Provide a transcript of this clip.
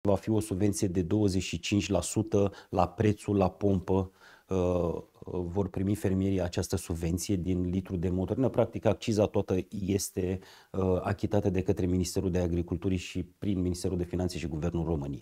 va fi o subvenție de 25% la prețul la pompă uh, uh, vor primi fermierii această subvenție din litru de motorină. Practic, acciza toată este uh, achitată de către Ministerul de Agriculturii și prin Ministerul de Finanțe și Guvernul României.